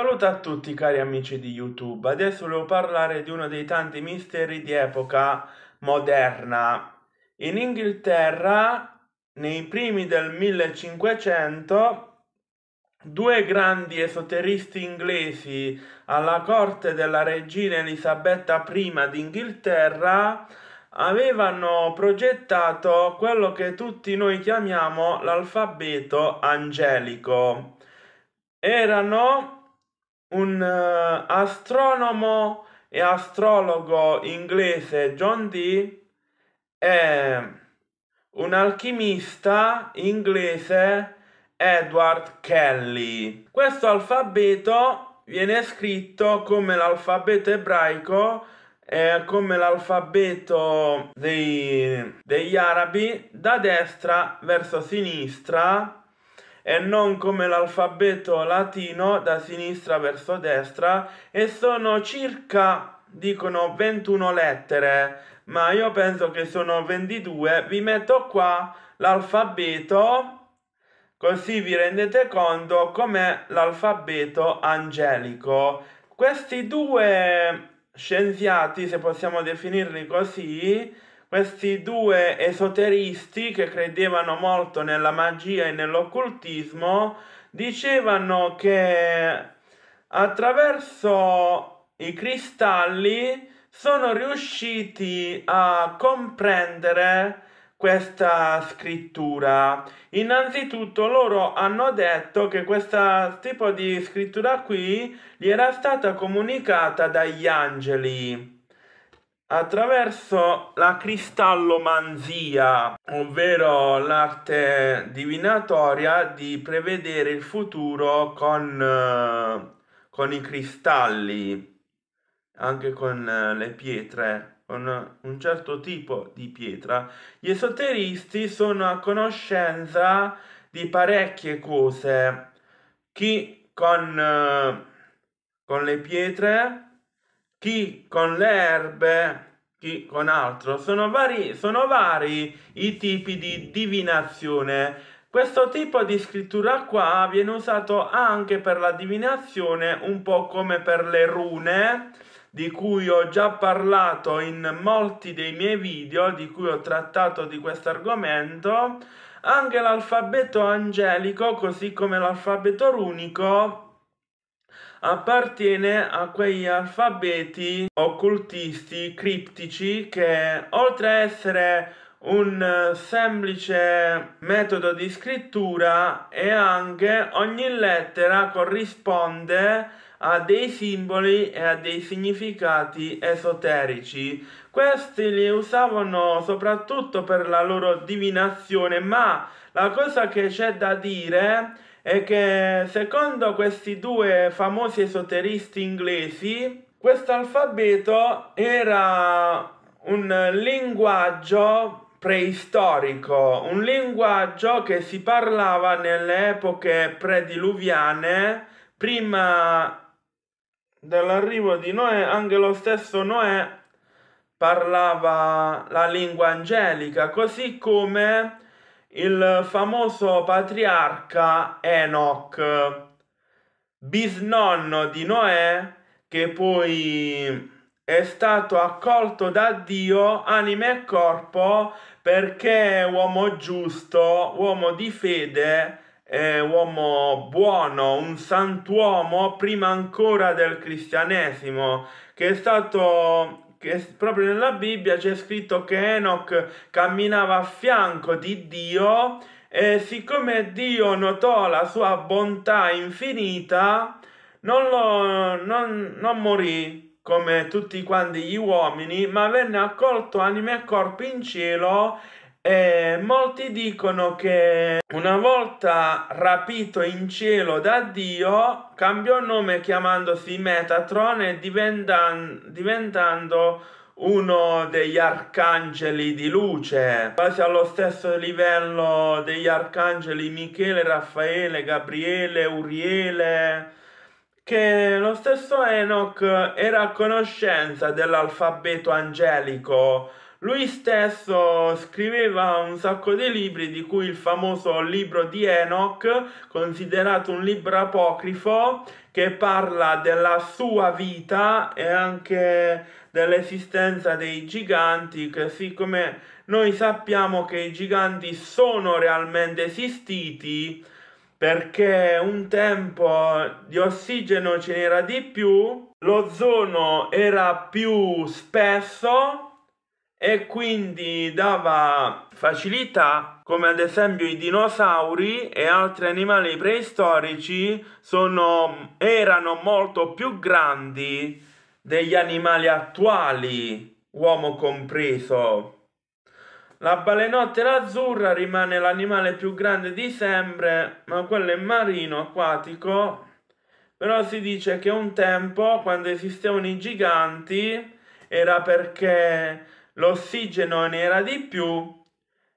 Saluto a tutti cari amici di YouTube, adesso volevo parlare di uno dei tanti misteri di epoca moderna. In Inghilterra, nei primi del 1500, due grandi esoteristi inglesi alla corte della regina Elisabetta I d'Inghilterra avevano progettato quello che tutti noi chiamiamo l'alfabeto angelico. Erano un eh, astronomo e astrologo inglese John Dee e un alchimista inglese Edward Kelly. Questo alfabeto viene scritto come l'alfabeto ebraico eh, come l'alfabeto dei, degli arabi da destra verso sinistra e non come l'alfabeto latino da sinistra verso destra e sono circa dicono 21 lettere ma io penso che sono 22 vi metto qua l'alfabeto così vi rendete conto com'è l'alfabeto angelico questi due scienziati se possiamo definirli così questi due esoteristi che credevano molto nella magia e nell'occultismo dicevano che attraverso i cristalli sono riusciti a comprendere questa scrittura. Innanzitutto loro hanno detto che questo tipo di scrittura qui gli era stata comunicata dagli angeli. Attraverso la cristallomanzia, ovvero l'arte divinatoria di prevedere il futuro con, eh, con i cristalli, anche con eh, le pietre, con un certo tipo di pietra, gli esoteristi sono a conoscenza di parecchie cose. Chi con, eh, con le pietre chi con le erbe, chi con altro. Sono vari, sono vari i tipi di divinazione. Questo tipo di scrittura qua viene usato anche per la divinazione, un po' come per le rune, di cui ho già parlato in molti dei miei video, di cui ho trattato di questo argomento. Anche l'alfabeto angelico, così come l'alfabeto runico, appartiene a quegli alfabeti occultisti criptici che oltre a essere un semplice metodo di scrittura e anche ogni lettera corrisponde a dei simboli e a dei significati esoterici. Questi li usavano soprattutto per la loro divinazione, ma la cosa che c'è da dire è che secondo questi due famosi esoteristi inglesi, questo alfabeto era un linguaggio preistorico, un linguaggio che si parlava nelle epoche prediluviane, prima dell'arrivo di Noè, anche lo stesso Noè parlava la lingua angelica, così come il famoso patriarca Enoch, bisnonno di Noè, che poi è stato accolto da Dio anima e corpo perché è uomo giusto, uomo di fede, è uomo buono, un sant'uomo prima ancora del cristianesimo, che è stato che proprio nella Bibbia c'è scritto che Enoch camminava a fianco di Dio e siccome Dio notò la sua bontà infinita, non, lo, non, non morì come tutti quanti gli uomini, ma venne accolto anima e corpo in cielo e molti dicono che una volta rapito in cielo da Dio, cambiò nome chiamandosi Metatron e diventan diventando uno degli arcangeli di luce, quasi allo stesso livello degli arcangeli Michele, Raffaele, Gabriele, Uriele, che lo stesso Enoch era a conoscenza dell'alfabeto angelico, lui stesso scriveva un sacco di libri, di cui il famoso libro di Enoch, considerato un libro apocrifo, che parla della sua vita e anche dell'esistenza dei giganti, che siccome noi sappiamo che i giganti sono realmente esistiti, perché un tempo di ossigeno ce n'era di più, l'ozono era più spesso e quindi dava facilità come ad esempio i dinosauri e altri animali preistorici sono, erano molto più grandi degli animali attuali, uomo compreso. La balenottera azzurra rimane l'animale più grande di sempre, ma quello è marino, acquatico. Però si dice che un tempo, quando esistevano i giganti, era perché l'ossigeno ne era di più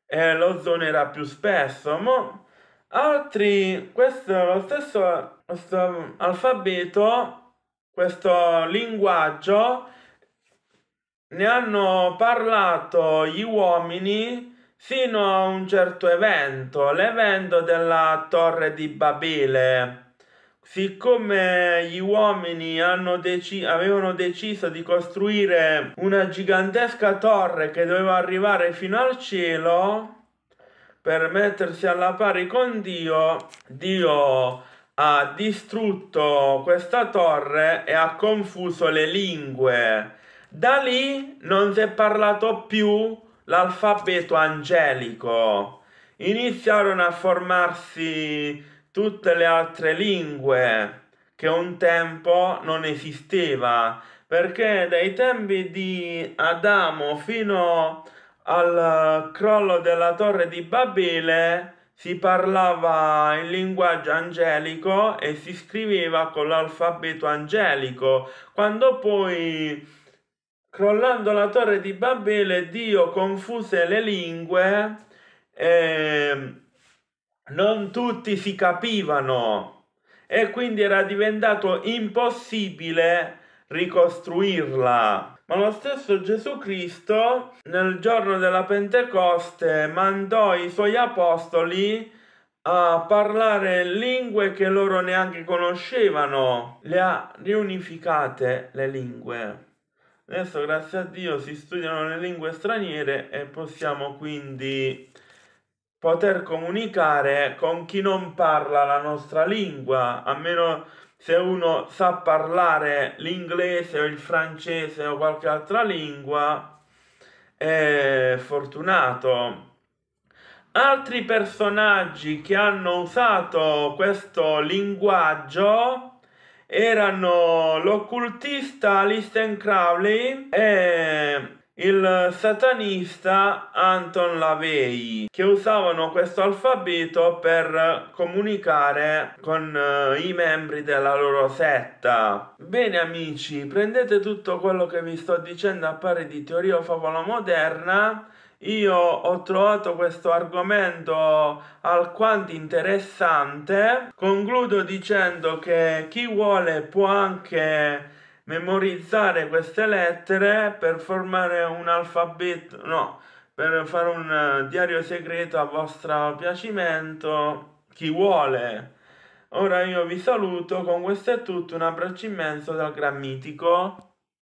e l'ozono era più spesso. Mo altri, questo lo stesso, lo stesso alfabeto, questo linguaggio, ne hanno parlato gli uomini fino a un certo evento, l'evento della torre di Babele. Siccome gli uomini deci avevano deciso di costruire una gigantesca torre che doveva arrivare fino al cielo per mettersi alla pari con Dio, Dio ha distrutto questa torre e ha confuso le lingue. Da lì non si è parlato più l'alfabeto angelico. Iniziarono a formarsi tutte le altre lingue che un tempo non esisteva, perché dai tempi di Adamo fino al crollo della torre di Babele si parlava il linguaggio angelico e si scriveva con l'alfabeto angelico. Quando poi, crollando la torre di Babele, Dio confuse le lingue e ehm, non tutti si capivano e quindi era diventato impossibile ricostruirla. Ma lo stesso Gesù Cristo nel giorno della Pentecoste mandò i suoi apostoli a parlare lingue che loro neanche conoscevano, le ha riunificate le lingue. Adesso grazie a Dio si studiano le lingue straniere e possiamo quindi poter comunicare con chi non parla la nostra lingua, a meno se uno sa parlare l'inglese o il francese o qualche altra lingua, è fortunato. Altri personaggi che hanno usato questo linguaggio erano l'occultista Listen Crowley e il satanista Anton Lavey, che usavano questo alfabeto per comunicare con eh, i membri della loro setta. Bene amici, prendete tutto quello che vi sto dicendo a pari di teoria o favola moderna io ho trovato questo argomento alquanto interessante. Concludo dicendo che chi vuole può anche memorizzare queste lettere per formare un alfabeto, no, per fare un eh, diario segreto a vostro piacimento, chi vuole. Ora io vi saluto, con questo è tutto, un abbraccio immenso dal Gran Mitico.